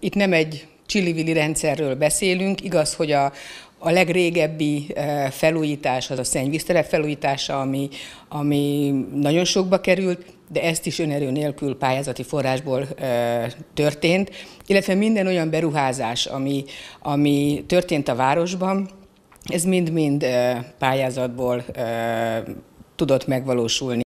Itt nem egy csillivili rendszerről beszélünk, igaz, hogy a, a legrégebbi eh, felújítás az a szennyvíztelep felújítása, ami, ami nagyon sokba került, de ezt is önerő nélkül pályázati forrásból eh, történt, illetve minden olyan beruházás, ami, ami történt a városban, ez mind-mind eh, pályázatból tudott megvalósulni.